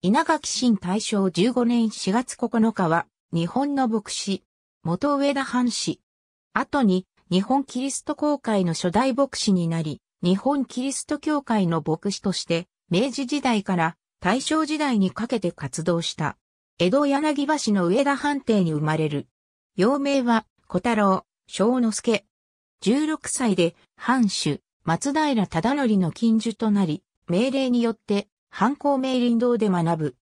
稲垣新大正15年4月9日は、日本の牧師、元上田藩士。後に、日本キリスト教会の初代牧師になり、日本キリスト教会の牧師として、明治時代から大正時代にかけて活動した。江戸柳橋の上田藩邸に生まれる。幼名は、小太郎、小之助。16歳で、藩主、松平忠則の近所となり、命令によって、反抗名林道で学ぶ。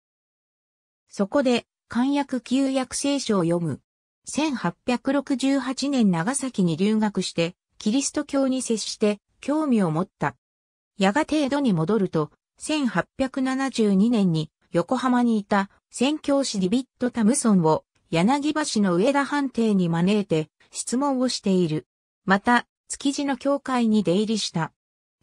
そこで、漢訳旧約聖書を読む。1868年長崎に留学して、キリスト教に接して、興味を持った。やがて江戸に戻ると、1872年に横浜にいた宣教師ディビット・タムソンを柳橋の上田判定に招いて質問をしている。また、築地の教会に出入りした。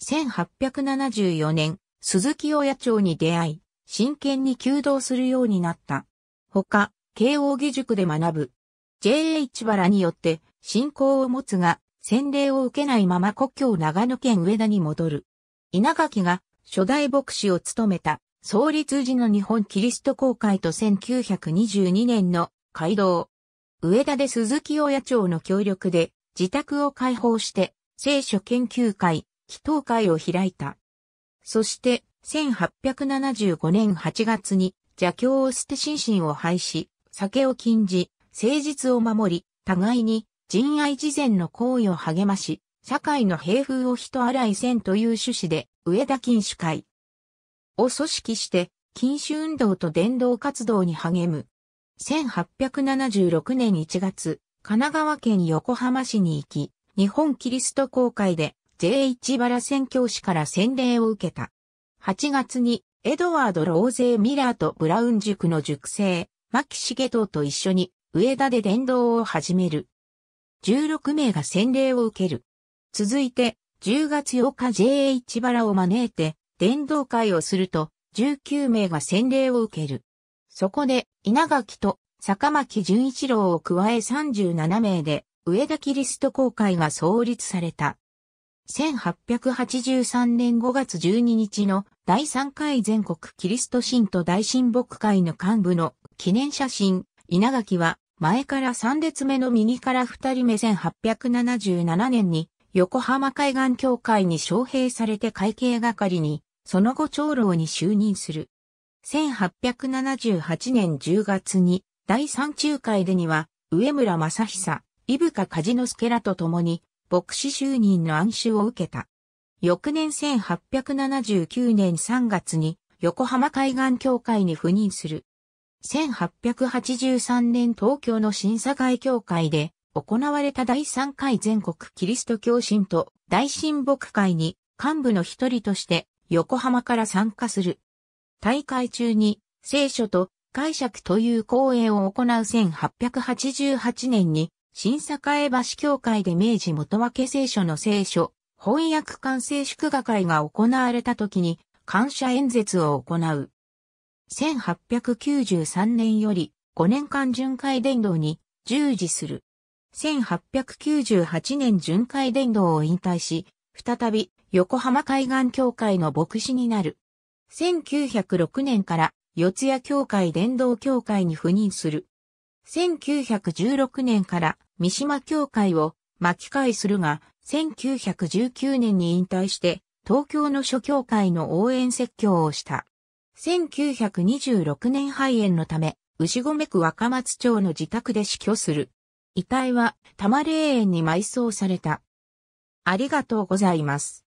1874年、鈴木親町に出会い、真剣に求道するようになった。他、慶応義塾で学ぶ。J.H. 原によって信仰を持つが、洗礼を受けないまま故郷長野県上田に戻る。稲垣が初代牧師を務めた創立時の日本キリスト公会と1922年の街道。上田で鈴木親町の協力で自宅を開放して聖書研究会、祈祷会を開いた。そして、1875年8月に邪教を捨て心身を廃し、酒を禁じ、誠実を守り、互いに人愛事前の行為を励まし、社会の平風を人洗いせんという趣旨で、上田禁酒会を組織して、禁酒運動と伝道活動に励む。1876年1月、神奈川県横浜市に行き、日本キリスト公会で J1 バラ宣教師から洗礼を受けた。8月に、エドワード・ローゼー・ミラーとブラウン塾の塾生、牧重藤と一緒に、上田で伝道を始める。16名が洗礼を受ける。続いて、10月8日 J1 バラを招いて、伝道会をすると、19名が洗礼を受ける。そこで、稲垣と坂巻純一郎を加え37名で、上田キリスト公会が創立された。1883年5月12日の第3回全国キリスト神徒大親睦会の幹部の記念写真、稲垣は前から3列目の右から2人目1877年に横浜海岸協会に招聘されて会計係に、その後長老に就任する。1878年10月に第3中会でには上村正久、伊深梶之助らと共に牧師就任の暗示を受けた。翌年1879年3月に横浜海岸協会に赴任する。1883年東京の審査会協会で行われた第3回全国キリスト教神と大神牧会に幹部の一人として横浜から参加する。大会中に聖書と解釈という講演を行う1888年に新栄橋協会で明治元分聖書の聖書、翻訳完成祝賀会が行われた時に感謝演説を行う。1893年より5年間巡回伝道に従事する。1898年巡回伝道を引退し、再び横浜海岸協会の牧師になる。1906年から四谷協会伝道協会に赴任する。1916年から三島協会を巻き返するが、1919年に引退して、東京の諸教会の応援説教をした。1926年肺炎のため、牛込区若松町の自宅で死去する。遺体は多摩霊園に埋葬された。ありがとうございます。